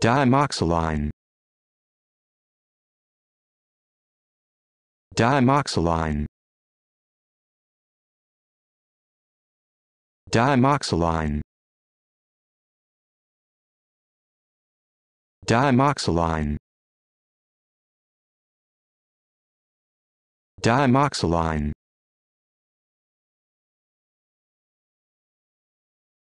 Dimoxyline. Dimoxyline. Dimoxyline. Dimoxyline. Dimoxyline.